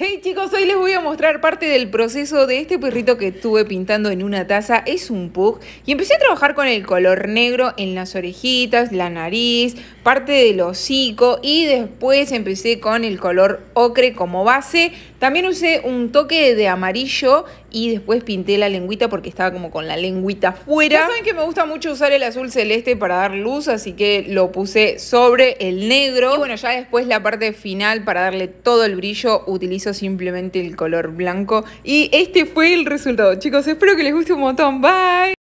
Hey chicos, hoy les voy a mostrar parte del proceso de este perrito que estuve pintando en una taza, es un pug, y empecé a trabajar con el color negro en las orejitas, la nariz, parte del hocico, y después empecé con el color ocre como base, también usé un toque de amarillo y después pinté la lengüita porque estaba como con la lengüita fuera. Ya saben que me gusta mucho usar el azul celeste para dar luz, así que lo puse sobre el negro. Y bueno, ya después la parte final para darle todo el brillo utilizo simplemente el color blanco. Y este fue el resultado, chicos. Espero que les guste un montón. Bye.